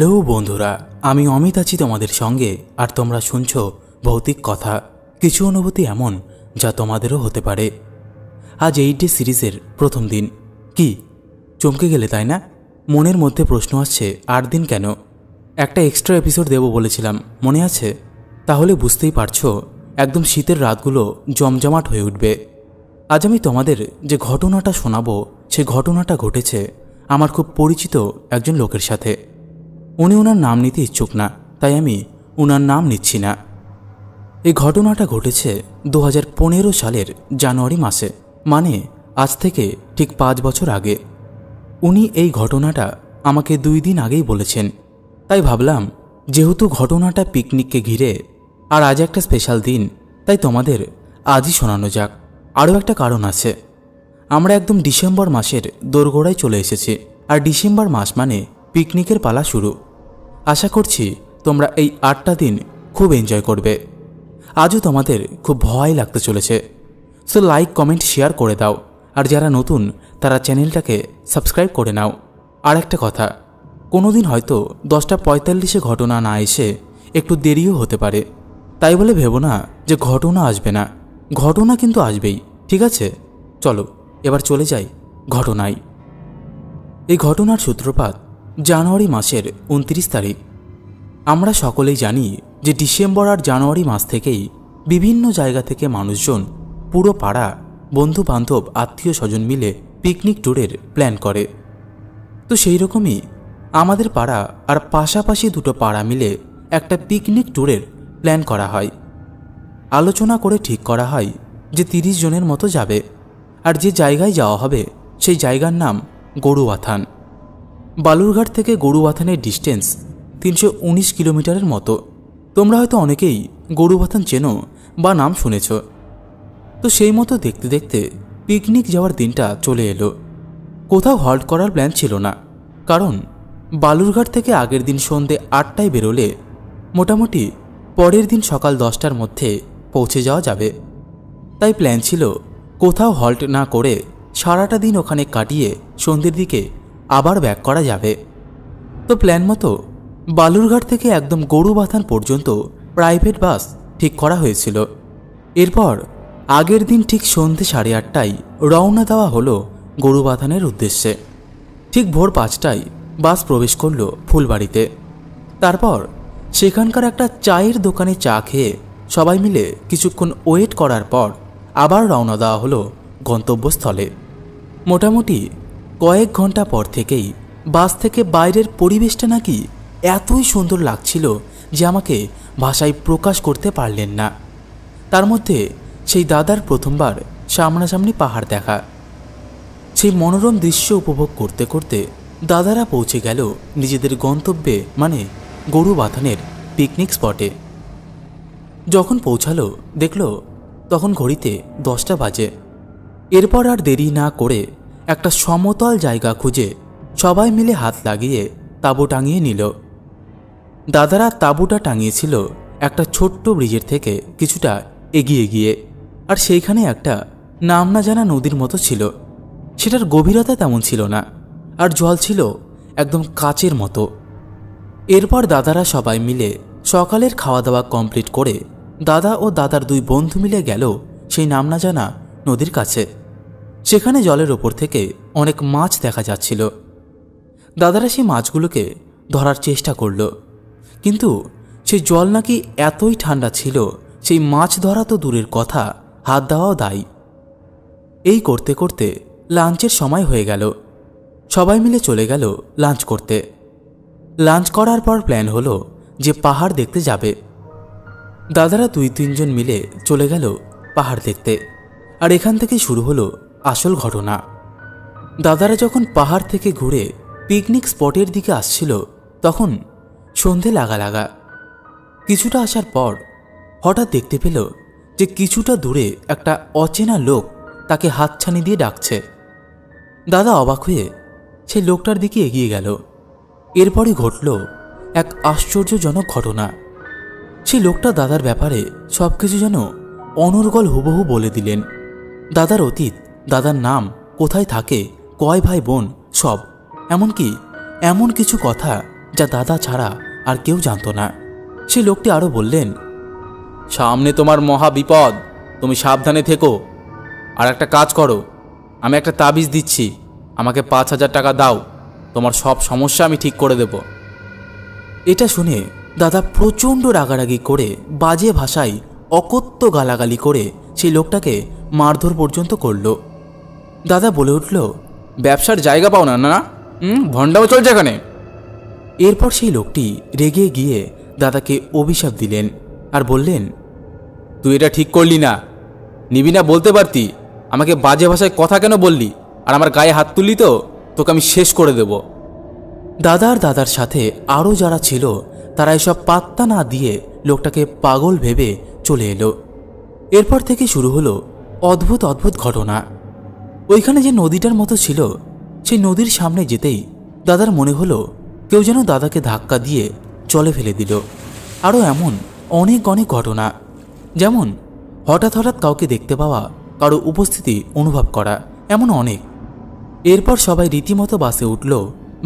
hello বন্ধুরা আমি অমিত আছি তোমাদের সঙ্গে আর তোমরা শুনছ ভৌতিক কথা কিছু অনুভূতি এমন যা তোমাদেরও হতে পারে আজ এইটি সিরিজের প্রথম দিন কি চমকে গেলে তাই না মনের মধ্যে প্রশ্ন আসছে আট দিন কেন একটা এক্সট্রা এপিসোড দেব বলেছিলাম মনে আছে তাহলে বুঝতেই পারছো একদম শীতের রাতগুলো জমজমাট হয়ে উঠবে আজ আমি তোমাদের যে ঘটনাটা শোনাবো সে ঘটনাটা ঘটেছে আমার খুব পরিচিত একজন লোকের সাথে উনি ওনার নাম নিতে ইচ্ছুক না তাই আমি ওনার নাম নিচ্ছি না এই ঘটনাটা ঘটেছে দু সালের জানুয়ারি মাসে মানে আজ থেকে ঠিক পাঁচ বছর আগে উনি এই ঘটনাটা আমাকে দুই দিন আগেই বলেছেন তাই ভাবলাম যেহেতু ঘটনাটা পিকনিককে ঘিরে আর আজ একটা স্পেশাল দিন তাই তোমাদের আজই শোনানো যাক আরও একটা কারণ আছে আমরা একদম ডিসেম্বর মাসের দোরগোড়ায় চলে এসেছি আর ডিসেম্বর মাস মানে পিকনিকের পালা শুরু আশা করছি তোমরা এই আটটা দিন খুব এনজয় করবে আজও তোমাদের খুব ভয় লাগতে চলেছে সো লাইক কমেন্ট শেয়ার করে দাও আর যারা নতুন তারা চ্যানেলটাকে সাবস্ক্রাইব করে নাও আর একটা কথা কোনো দিন হয়তো দশটা পঁয়তাল্লিশে ঘটনা না এসে একটু দেরিও হতে পারে তাই বলে ভেবো না যে ঘটনা আসবে না ঘটনা কিন্তু আসবেই ঠিক আছে চলো এবার চলে যাই ঘটনায় এই ঘটনার সূত্রপাত জানুয়ারি মাসের উনত্রিশ তারিখ আমরা সকলেই জানি যে ডিসেম্বর আর জানুয়ারি মাস থেকেই বিভিন্ন জায়গা থেকে মানুষজন পুরো পাড়া বন্ধু বান্ধব আত্মীয় স্বজন মিলে পিকনিক ট্যুরের প্ল্যান করে তো সেই রকমই আমাদের পাড়া আর পাশাপাশি দুটো পাড়া মিলে একটা পিকনিক ট্যুরের প্ল্যান করা হয় আলোচনা করে ঠিক করা হয় যে তিরিশ জনের মতো যাবে আর যে জায়গায় যাওয়া হবে সেই জায়গার নাম গরুয়াথান বালুরঘাট থেকে গরুবাথানের ডিস্টেন্স তিনশো উনিশ কিলোমিটারের মতো তোমরা হয়তো অনেকেই গরুবাথান চেনো বা নাম শুনেছ তো সেই মতো দেখতে দেখতে পিকনিক যাওয়ার দিনটা চলে এলো কোথাও হল্ট করার প্ল্যান ছিল না কারণ বালুরঘাট থেকে আগের দিন সন্ধে আটটায় বেরোলে মোটামুটি পরের দিন সকাল দশটার মধ্যে পৌঁছে যাওয়া যাবে তাই প্ল্যান ছিল কোথাও হল্ট না করে সারাটা দিন ওখানে কাটিয়ে সন্ধ্যের দিকে আবার ব্যাক করা যাবে তো প্ল্যান মতো বালুরঘাট থেকে একদম গরুবাথান পর্যন্ত প্রাইভেট বাস ঠিক করা হয়েছিল এরপর আগের দিন ঠিক সন্ধে সাড়ে আটটায় রওনা দেওয়া হলো গরুবাথানের উদ্দেশ্যে ঠিক ভোর পাঁচটায় বাস প্রবেশ করল ফুলবাড়িতে তারপর সেখানকার একটা চায়ের দোকানে চা খেয়ে সবাই মিলে কিছুক্ষণ ওয়েট করার পর আবার রওনা দেওয়া হলো গন্তব্যস্থলে মোটামুটি কয়েক ঘন্টা পর থেকেই বাস থেকে বাইরের পরিবেশটা নাকি এতই সুন্দর লাগছিল যে আমাকে ভাষায় প্রকাশ করতে পারলেন না তার মধ্যে সেই দাদার প্রথমবার সামনাসামনি পাহাড় দেখা সেই মনোরম দৃশ্য উপভোগ করতে করতে দাদারা পৌঁছে গেল নিজেদের গন্তব্যে মানে গরু বাঁধানের পিকনিক স্পটে যখন পৌঁছালো দেখল তখন ঘড়িতে দশটা বাজে এরপর আর দেরি না করে একটা সমতল জায়গা খুঁজে সবাই মিলে হাত লাগিয়ে তাঁবু টাঙিয়ে নিল দাদারা তাঁবুটা টাঙিয়েছিল একটা ছোট্ট ব্রিজের থেকে কিছুটা এগিয়ে গিয়ে আর সেইখানে একটা নাম না জানা নদীর মতো ছিল সেটার গভীরতা তেমন ছিল না আর জল ছিল একদম কাচের মতো এরপর দাদারা সবাই মিলে সকালের খাওয়া দাওয়া কমপ্লিট করে দাদা ও দাদার দুই বন্ধু মিলে গেল সেই নাম না জানা নদীর কাছে সেখানে জলের ওপর থেকে অনেক মাছ দেখা যাচ্ছিল দাদারা সেই মাছগুলোকে ধরার চেষ্টা করল কিন্তু সেই জল নাকি এতই ঠান্ডা ছিল সেই মাছ ধরা তো দূরের কথা হাত দেওয়াও দায়ী এই করতে করতে লাঞ্চের সময় হয়ে গেল সবাই মিলে চলে গেল লাঞ্চ করতে লাঞ্চ করার পর প্ল্যান হলো যে পাহাড় দেখতে যাবে দাদারা দুই তিনজন মিলে চলে গেল পাহাড় দেখতে আর এখান থেকে শুরু হলো আসল ঘটনা দাদারা যখন পাহাড় থেকে ঘুরে পিকনিক স্পটের দিকে আসছিল তখন সন্ধে লাগা লাগা কিছুটা আসার পর হঠাৎ দেখতে পেল যে কিছুটা দূরে একটা অচেনা লোক তাকে হাতছানি দিয়ে ডাকছে দাদা অবাক হয়ে সে লোকটার দিকে এগিয়ে গেল এরপরে ঘটল এক আশ্চর্যজনক ঘটনা সে লোকটা দাদার ব্যাপারে সব কিছু যেন অনর্গল হুবহু বলে দিলেন দাদার অতীত দাদার নাম কোথায় থাকে কয় ভাই বোন সব এমনকি এমন কিছু কথা যা দাদা ছাড়া আর কেউ জানত না সে লোকটি আরও বললেন সামনে তোমার মহা বিপদ তুমি সাবধানে থেকো আর একটা কাজ করো আমি একটা তাবিজ দিচ্ছি আমাকে পাঁচ হাজার টাকা দাও তোমার সব সমস্যা আমি ঠিক করে দেব এটা শুনে দাদা প্রচণ্ড রাগারাগি করে বাজে ভাষায় অকত্য গালাগালি করে সেই লোকটাকে মারধর পর্যন্ত করলো দাদা বলে উঠল ব্যবসার জায়গা পাও না না ভণ্ডাও চলছে এখানে এরপর সেই লোকটি রেগে গিয়ে দাদাকে অভিশাপ দিলেন আর বললেন তুই এটা ঠিক করলি না নিবি না বলতে পারতি আমাকে বাজে ভাষায় কথা কেন বললি আর আমার গায়ে হাত তুললি তো তোকে আমি শেষ করে দেব দাদার দাদার সাথে আরও যারা ছিল তারা এসব পাত্তা না দিয়ে লোকটাকে পাগল ভেবে চলে এলো এরপর থেকে শুরু হলো অদ্ভুত অদ্ভুত ঘটনা ওইখানে যে নদীটার মতো ছিল সেই নদীর সামনে যেতেই দাদার মনে হলো কেউ যেন দাদাকে ধাক্কা দিয়ে চলে ফেলে দিল আরও এমন অনেক অনেক ঘটনা যেমন হঠাৎ হঠাৎ কাউকে দেখতে পাওয়া কারো উপস্থিতি অনুভব করা এমন অনেক এরপর সবাই রীতিমতো বাসে উঠল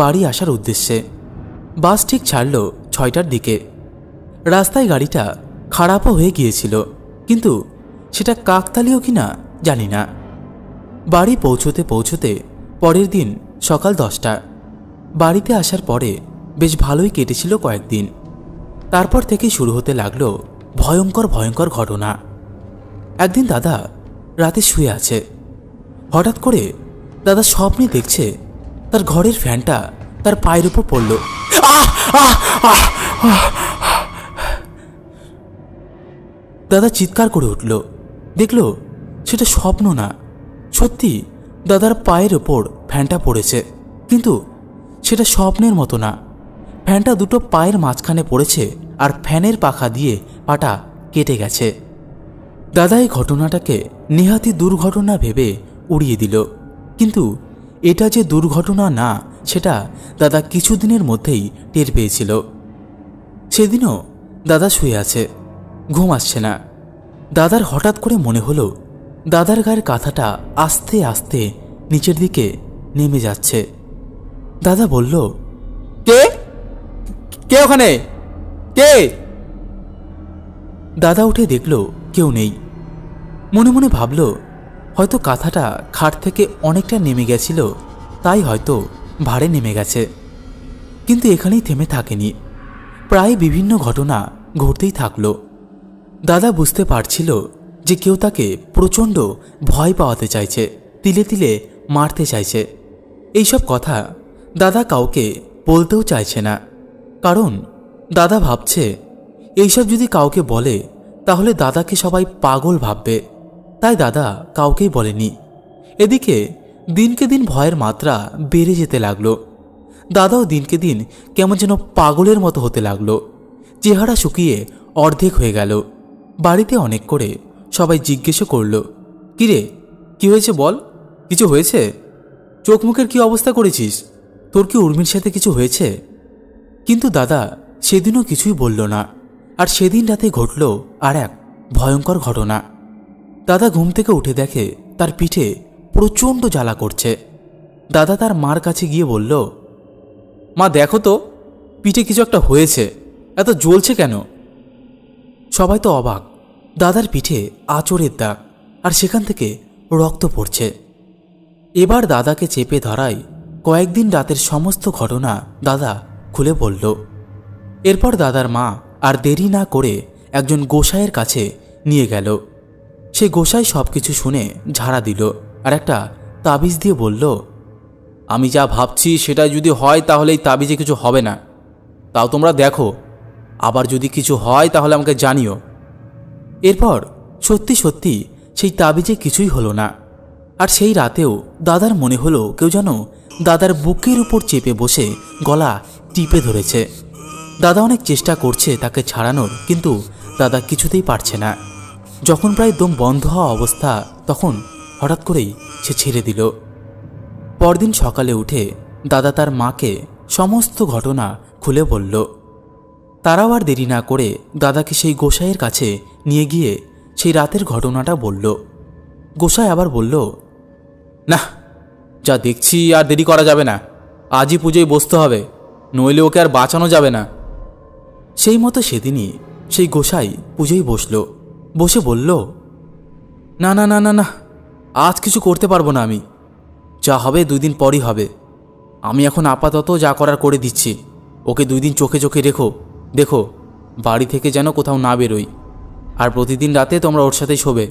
বাড়ি আসার উদ্দেশ্যে বাস ঠিক ছাড়ল ছয়টার দিকে রাস্তায় গাড়িটা খারাপও হয়ে গিয়েছিল কিন্তু সেটা কাকতালিও কিনা জানি না বাড়ি পৌঁছতে পৌঁছতে পরের দিন সকাল দশটা বাড়িতে আসার পরে বেশ ভালোই কেটেছিল কয়েকদিন তারপর থেকে শুরু হতে লাগলো ভয়ঙ্কর ভয়ঙ্কর ঘটনা একদিন দাদা রাতে শুয়ে আছে হঠাৎ করে দাদা স্বপ্নে দেখছে তার ঘরের ফ্যানটা তার পায়ের উপর পড়ল দাদা চিৎকার করে উঠল দেখল সেটা স্বপ্ন না সত্যি দাদার পায়ের ওপর ফ্যানটা পড়েছে কিন্তু সেটা স্বপ্নের মতো না ফ্যানটা দুটো পায়ের মাঝখানে পড়েছে আর ফ্যানের পাখা দিয়ে পাটা কেটে গেছে দাদা এই ঘটনাটাকে নিহাতি দুর্ঘটনা ভেবে উড়িয়ে দিল কিন্তু এটা যে দুর্ঘটনা না সেটা দাদা কিছুদিনের মধ্যেই টের পেয়েছিল সেদিনও দাদা শুয়ে আছে ঘুম আসছে না দাদার হঠাৎ করে মনে হলো দাদার গায়ের কাঁথাটা আস্তে আস্তে নিচের দিকে নেমে যাচ্ছে দাদা বলল কে কে ওখানে কে দাদা উঠে দেখল কেউ নেই মনে মনে ভাবল হয়তো কাঁথাটা খাট থেকে অনেকটা নেমে গেছিল তাই হয়তো ভারে নেমে গেছে কিন্তু এখানেই থেমে থাকেনি প্রায় বিভিন্ন ঘটনা ঘটতেই থাকলো দাদা বুঝতে পারছিল যে কেউ তাকে প্রচণ্ড ভয় পাওয়াতে চাইছে তিলে তিলে মারতে চাইছে এইসব কথা দাদা কাউকে বলতেও চাইছে না কারণ দাদা ভাবছে এইসব যদি কাউকে বলে তাহলে দাদাকে সবাই পাগল ভাববে তাই দাদা কাউকেই বলেনি এদিকে দিনকে দিন ভয়ের মাত্রা বেড়ে যেতে লাগলো দাদাও দিনকে দিন কেমন যেন পাগলের মতো হতে লাগলো চেহারা শুকিয়ে অর্ধেক হয়ে গেল বাড়িতে অনেক করে সবাই জিজ্ঞেস করল কিরে কি হয়েছে বল কিছু হয়েছে চোখ মুখের কী অবস্থা করেছিস তোর কি উর্মির সাথে কিছু হয়েছে কিন্তু দাদা সেদিনও কিছুই বলল না আর সেদিন রাতে ঘটল আর এক ভয়ঙ্কর ঘটনা দাদা ঘুম থেকে উঠে দেখে তার পিঠে প্রচণ্ড জ্বালা করছে দাদা তার মার কাছে গিয়ে বলল মা দেখো তো পিঠে কিছু একটা হয়েছে এত জ্বলছে কেন সবাই তো অবাক দাদার পিঠে আচরের দাগ আর সেখান থেকে রক্ত পড়ছে এবার দাদাকে চেপে ধরায় কয়েকদিন রাতের সমস্ত ঘটনা দাদা খুলে বলল এরপর দাদার মা আর দেরি না করে একজন গোসাইয়ের কাছে নিয়ে গেল সে গোসাই সব কিছু শুনে ঝাড়া দিল আর একটা তাবিজ দিয়ে বলল আমি যা ভাবছি সেটা যদি হয় তাহলে এই তাবিজে কিছু হবে না তাও তোমরা দেখো আবার যদি কিছু হয় তাহলে আমাকে জানিও এরপর সত্যি সত্যি সেই তাবিজে কিছুই হলো না আর সেই রাতেও দাদার মনে হলো কেউ যেন দাদার বুকের উপর চেপে বসে গলা টিপে ধরেছে দাদা অনেক চেষ্টা করছে তাকে ছাড়ানোর কিন্তু দাদা কিছুতেই পারছে না যখন প্রায় দম বন্ধ হওয়া অবস্থা তখন হঠাৎ করেই সে ছেড়ে দিল পরদিন সকালে উঠে দাদা তার মাকে সমস্ত ঘটনা খুলে বলল তারাও আর দেরি না করে দাদাকে সেই গোসাইয়ের কাছে নিয়ে গিয়ে সেই রাতের ঘটনাটা বলল গোসাই আবার বলল না যা দেখছি আর দেরি করা যাবে না আজই পুজোয় বসতে হবে নইলে ওকে আর বাঁচানো যাবে না সেই মতো সেদিনই সেই গোসাই পুজোয় বসল বসে বলল না না না না না আজ কিছু করতে পারবো না আমি যা হবে দুই দিন পরই হবে আমি এখন আপাতত যা করার করে দিচ্ছি ওকে দুই দিন চোখে চোখে রেখো দেখো বাড়ি থেকে যেন কোথাও না বেরোয় আর প্রতিদিন রাতে তোমরা ওর সাথে শোবে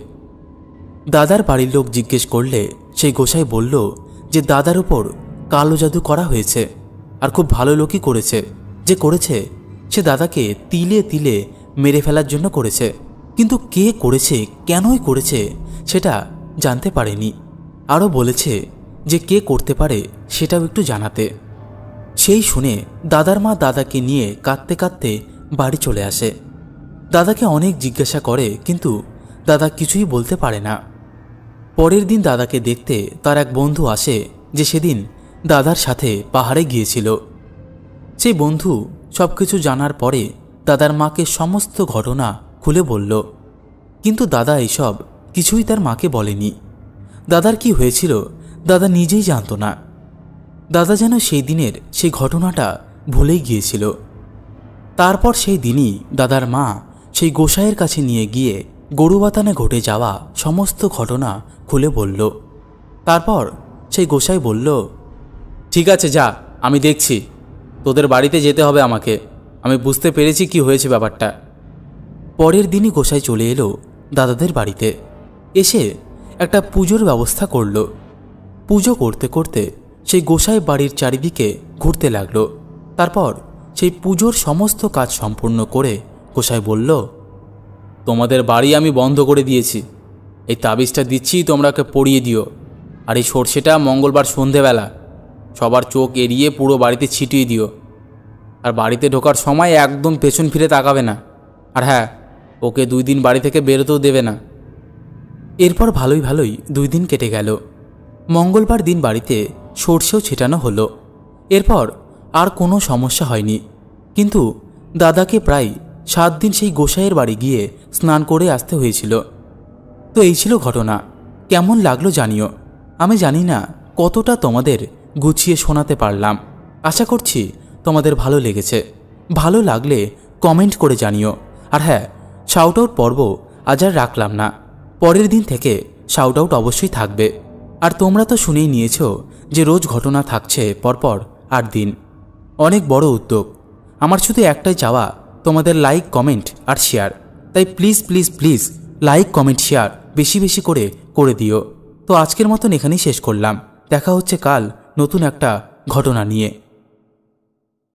দাদার বাড়ির লোক জিজ্ঞেস করলে সেই গোসাই বলল যে দাদার উপর কালো জাদু করা হয়েছে আর খুব ভালো লোকই করেছে যে করেছে সে দাদাকে তিলে তিলে মেরে ফেলার জন্য করেছে কিন্তু কে করেছে কেনই করেছে সেটা জানতে পারেনি আরও বলেছে যে কে করতে পারে সেটাও একটু জানাতে সেই শুনে দাদার মা দাদাকে নিয়ে কাঁদতে কাঁদতে বাড়ি চলে আসে দাদাকে অনেক জিজ্ঞাসা করে কিন্তু দাদা কিছুই বলতে পারে না পরের দিন দাদাকে দেখতে তার এক বন্ধু আসে যে সেদিন দাদার সাথে পাহাড়ে গিয়েছিল সেই বন্ধু সব কিছু জানার পরে দাদার মাকে সমস্ত ঘটনা খুলে বলল কিন্তু দাদা এইসব কিছুই তার মাকে বলেনি দাদার কি হয়েছিল দাদা নিজেই জানত না দাদা যেন সেই দিনের সেই ঘটনাটা ভুলেই গিয়েছিল তারপর সেই দিনই দাদার মা সেই গোসাইয়ের কাছে নিয়ে গিয়ে গরু বাতানে ঘটে যাওয়া সমস্ত ঘটনা খুলে বলল তারপর সেই গোসাই বলল ঠিক আছে যা আমি দেখছি তোদের বাড়িতে যেতে হবে আমাকে আমি বুঝতে পেরেছি কি হয়েছে ব্যাপারটা পরের দিনই গোসাই চলে এলো দাদাদের বাড়িতে এসে একটা পুজোর ব্যবস্থা করল পুজো করতে করতে সেই গোসাই বাড়ির চারিদিকে ঘুরতে লাগলো তারপর সেই পুজোর সমস্ত কাজ সম্পূর্ণ করে কোষায় বলল তোমাদের বাড়ি আমি বন্ধ করে দিয়েছি এই তাবিজটা দিচ্ছি তোমরা ওকে পড়িয়ে দিও আর এই সর্ষেটা মঙ্গলবার সন্ধেবেলা সবার চোখ এড়িয়ে পুরো বাড়িতে ছিটিয়ে দিও আর বাড়িতে ঢোকার সময় একদম পেছন ফিরে তাকাবে না আর হ্যাঁ ওকে দুই দিন বাড়ি থেকে বেরোতেও দেবে না এরপর ভালোই ভালোই দুই দিন কেটে গেল মঙ্গলবার দিন বাড়িতে সর্ষেও ছেটানো হলো এরপর আর কোনো সমস্যা হয়নি কিন্তু দাদাকে প্রায় সাত দিন সেই গোসাইয়ের বাড়ি গিয়ে স্নান করে আসতে হয়েছিল তো এই ছিল ঘটনা কেমন লাগলো জানিও আমি জানি না কতটা তোমাদের গুছিয়ে শোনাতে পারলাম আশা করছি তোমাদের ভালো লেগেছে ভালো লাগলে কমেন্ট করে জানিও আর হ্যাঁ শাউট আউট পর্ব আজ আর রাখলাম না পরের দিন থেকে শাউট আউট অবশ্যই থাকবে আর তোমরা তো শুনেই নিয়েছ যে রোজ ঘটনা থাকছে পরপর আট দিন অনেক বড় উদ্যোগ আমার শুধু একটাই চাওয়া তোমাদের লাইক কমেন্ট আর শেয়ার তাই please please please like comment share বেশি বেশি করে করে দিও তো আজকের মতন এখানেই শেষ করলাম দেখা হচ্ছে কাল নতুন একটা ঘটনা নিয়ে